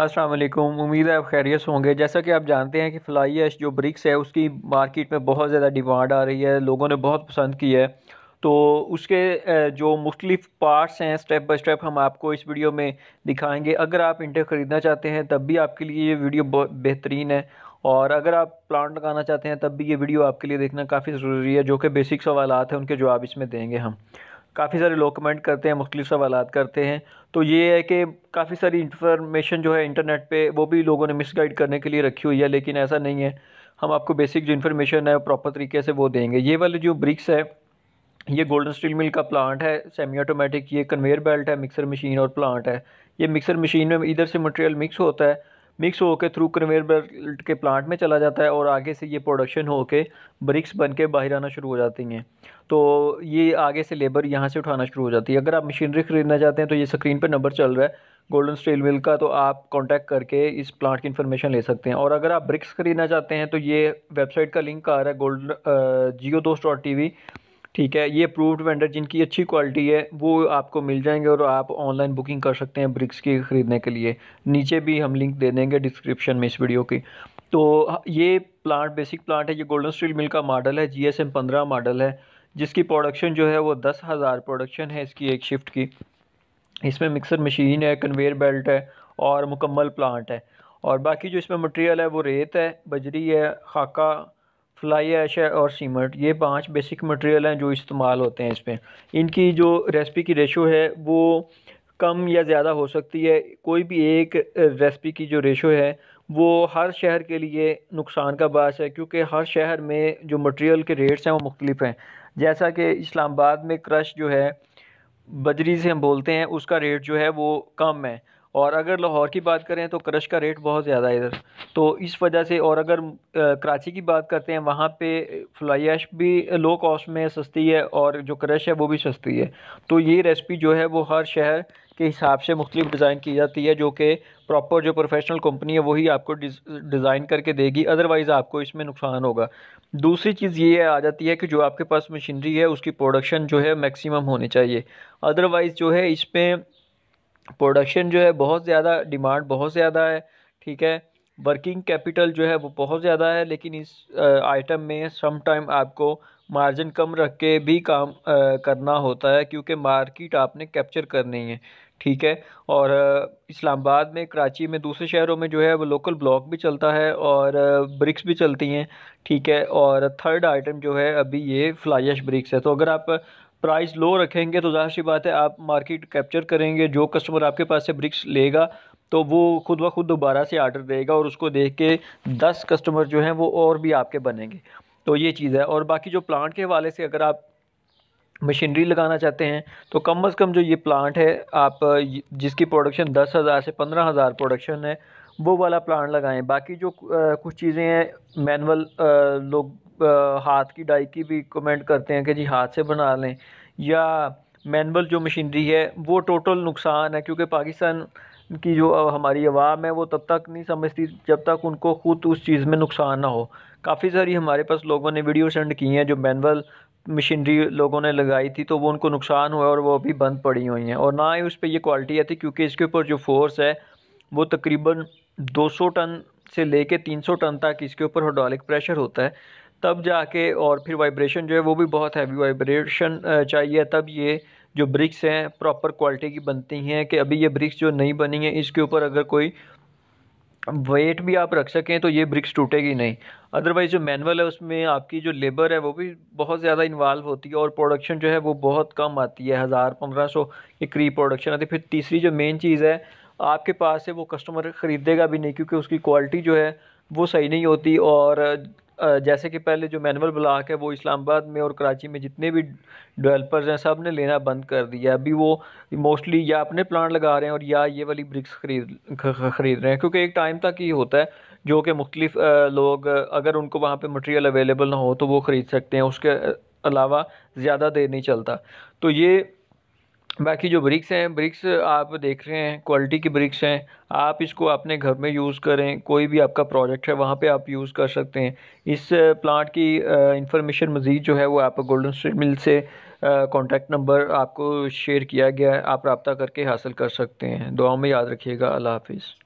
असलम उम्मीद है आप खैरियत होंगे जैसा कि आप जानते हैं कि फ़्लाई ऐश जो ब्रिक्स है उसकी मार्केट में बहुत ज़्यादा डिमांड आ रही है लोगों ने बहुत पसंद की है तो उसके जो मुख्तलिफ पार्ट्स हैं स्टेप बाई स्टेप हम आपको इस वीडियो में दिखाएंगे अगर आप इंटर ख़रीदना चाहते हैं तब भी आपके लिए ये वीडियो बहुत बेहतरीन है और अगर आप प्लांट लगाना चाहते हैं तब भी ये वीडियो आपके लिए देखना काफ़ी ज़रूरी है जो कि बेसिक सवाल हैं उनके जवाब इसमें देंगे हम काफ़ी सारे लोग कमेंट करते हैं मुख्तलिफ सवाल करते हैं तो ये है कि काफ़ी सारी इंफॉर्मेशन जो है इंटरनेट पे वो भी लोगों ने मिस गाइड करने के लिए रखी हुई है लेकिन ऐसा नहीं है हम आपको बेसिक जो इन्फॉर्मेशन है प्रॉपर तरीके से वो देंगे ये वाले जो ब्रिक्स है ये गोल्डन स्टील मिल का प्लांट है सेमी ऑटोमेटिक ये कन्वेयर बेल्ट है मिक्सर मशीन और प्लांट है ये मिक्सर मशीन में इधर से मटेरियल मिक्स होता है मिक्स होकर थ्रू कन्वेयर बेल्ट के प्लांट में चला जाता है और आगे से ये प्रोडक्शन होकर ब्रिक्स बन के बाहर आना शुरू हो जाती हैं तो ये आगे से लेबर यहाँ से उठाना शुरू हो जाती है अगर आप मशीनरी ख़रीदना चाहते हैं तो ये स्क्रीन पर नंबर चल रहा है गोल्डन स्टील मिल का तो आप कांटेक्ट करके इस प्लांट की इन्फॉर्मेशन ले सकते हैं और अगर आप ब्रिक्स खरीदना चाहते हैं तो ये वेबसाइट का लिंक आ रहा है गोल्ड जियो दोस्त डॉट टी वी ठीक है ये अप्रूव्ड वेंडर जिनकी अच्छी क्वालिटी है वो आपको मिल जाएंगे और आप ऑनलाइन बुकिंग कर सकते हैं ब्रिक्स की ख़रीदने के लिए नीचे भी हम लिंक दे देंगे डिस्क्रिप्शन में इस वीडियो की तो ये प्लांट बेसिक प्लांट है ये गोल्डन स्टील मिल का मॉडल है जी एस एम पंद्रह मॉडल है जिसकी प्रोडक्शन जो है वो दस हज़ार प्रोडक्शन है इसकी एक शिफ्ट की इसमें मिक्सर मशीन है कन्वेयर बेल्ट है और मुकम्मल प्लांट है और बाकी जो इसमें मटेरियल है वो रेत है बजरी है खाका फ्लाई ऐश है और सीमेंट ये पांच बेसिक मटेरियल हैं जो इस्तेमाल होते हैं इसमें इनकी जो रेसिपी की रेशो है वो कम या ज़्यादा हो सकती है कोई भी एक रेसिपी की जो रेशो है वो हर शहर के लिए नुकसान का बास है क्योंकि हर शहर में जो मटेरियल के रेट्स हैं वो मुख्तलिफ हैं जैसा कि इस्लामाबाद में क्रश जो है बजरी से हम बोलते हैं उसका रेट जो है वो कम है और अगर लाहौर की बात करें तो क्रश का रेट बहुत ज़्यादा है इधर तो इस वजह से और अगर कराची की बात करते हैं वहाँ पे ऐश भी लो कॉस्ट में सस्ती है और जो क्रश है वो भी सस्ती है तो ये रेसिपी जो है वो हर शहर के हिसाब से मुख्तलिफ डिज़ाइन की जाती है जो कि प्रॉपर जो प्रोफेशनल कंपनी है वही आपको डिज़ाइन करके देगी अदरवाइज़ आपको इसमें नुकसान होगा दूसरी चीज़ ये आ जाती है कि जो आपके पास मशीनरी है उसकी प्रोडक्शन जो है मैक्सिमम होनी चाहिए अदरवाइज़ जो है इसमें प्रोडक्शन जो है बहुत ज़्यादा डिमांड बहुत ज़्यादा है ठीक है वर्किंग कैपिटल जो है वो बहुत ज़्यादा है लेकिन इस आइटम में सम टाइम आपको मार्जिन कम रख के भी काम आ, करना होता है क्योंकि मार्केट आपने कैप्चर करनी है ठीक है और इस्लामाबाद में कराची में दूसरे शहरों में जो है वो लोकल ब्लॉक भी चलता है और ब्रिक्स भी चलती हैं ठीक है और थर्ड आइटम जो है अभी ये फ्लाइश ब्रिक्स है तो अगर आप प्राइस लो रखेंगे तो ज़ाहिर सी बात है आप मार्केट कैप्चर करेंगे जो कस्टमर आपके पास से ब्रिक्स लेगा तो वो खुद ब खुद दोबारा से आर्डर देगा और उसको देख के दस कस्टमर जो हैं वो और भी आपके बनेंगे तो ये चीज़ है और बाकी जो प्लांट के हवाले से अगर आप मशीनरी लगाना चाहते हैं तो कम अज़ कम जो ये प्लांट है आप जिसकी प्रोडक्शन दस हज़ार से पंद्रह हज़ार प्रोडक्शन है वो वाला प्लांट लगाएं बाकी जो कुछ चीज़ें हैं मैनुअल लोग हाथ की डाई की भी कमेंट करते हैं कि जी हाथ से बना लें या मैनुअल जो मशीनरी है वो टोटल नुकसान है क्योंकि पाकिस्तान की जो हमारी आवाम है वो तब तक नहीं समझती जब तक उनको ख़ुद उस चीज़ में नुकसान ना हो काफ़ी सारी हमारे पास लोगों ने वीडियो सेंड की हैं जो मैनुअल मशीनरी लोगों ने लगाई थी तो वो उनको नुकसान हुआ और वो अभी बंद पड़ी हुई हैं और ना ही उस पर यह क्वालिटी आती क्योंकि इसके ऊपर जो फोर्स है वो तकरीबन 200 टन से लेके 300 टन तक इसके ऊपर हाइड्रोलिक प्रेशर होता है तब जाके और फिर वाइब्रेशन जो है वो भी बहुत हैवी वाइब्रेशन चाहिए तब ये जो ब्रिक्स हैं प्रॉपर क्वालिटी की बनती हैं कि अभी ये ब्रिक्स जो नहीं बनी है इसके ऊपर अगर कोई वेट भी आप रख सकें तो ये ब्रिक्स टूटेगी नहीं अदरवाइज़ जो मैनुअल है उसमें आपकी जो लेबर है वो भी बहुत ज़्यादा इन्वॉल्व होती है और प्रोडक्शन जो है वो बहुत कम आती है हज़ार पंद्रह सौ के करीब प्रोडक्शन आती है फिर तीसरी जो मेन चीज़ है आपके पास से वो कस्टमर ख़रीदेगा भी नहीं क्योंकि उसकी क्वालिटी जो है वो सही नहीं होती और जैसे कि पहले जो मैनुअल ब्लॉक है वो इस्लामाबाद में और कराची में जितने भी डेवलपर्स हैं सब ने लेना बंद कर दिया अभी वो मोस्टली या अपने प्लांट लगा रहे हैं और या ये वाली ब्रिक्स खरीद ख़रीद रहे हैं क्योंकि एक टाइम तक ही होता है जो कि मुख्तलिफ लोग अगर उनको वहाँ पर मटेरियल अवेलेबल ना हो तो वो ख़रीद सकते हैं उसके अलावा ज़्यादा देर नहीं चलता तो ये बाकी जो ब्रिक्स हैं ब्रिक्स आप देख रहे हैं क्वालिटी की ब्रिक्स हैं आप इसको अपने घर में यूज़ करें कोई भी आपका प्रोजेक्ट है वहाँ पे आप यूज़ कर सकते हैं इस प्लांट की इंफॉर्मेशन मज़ीद जो है वो आप गोल्डन स्ट्रीट मिल से कॉन्टैक्ट नंबर आपको शेयर किया गया है आप रबता करके हासिल कर सकते हैं दुआ में याद रखिएगा अल्लाह हाफिज़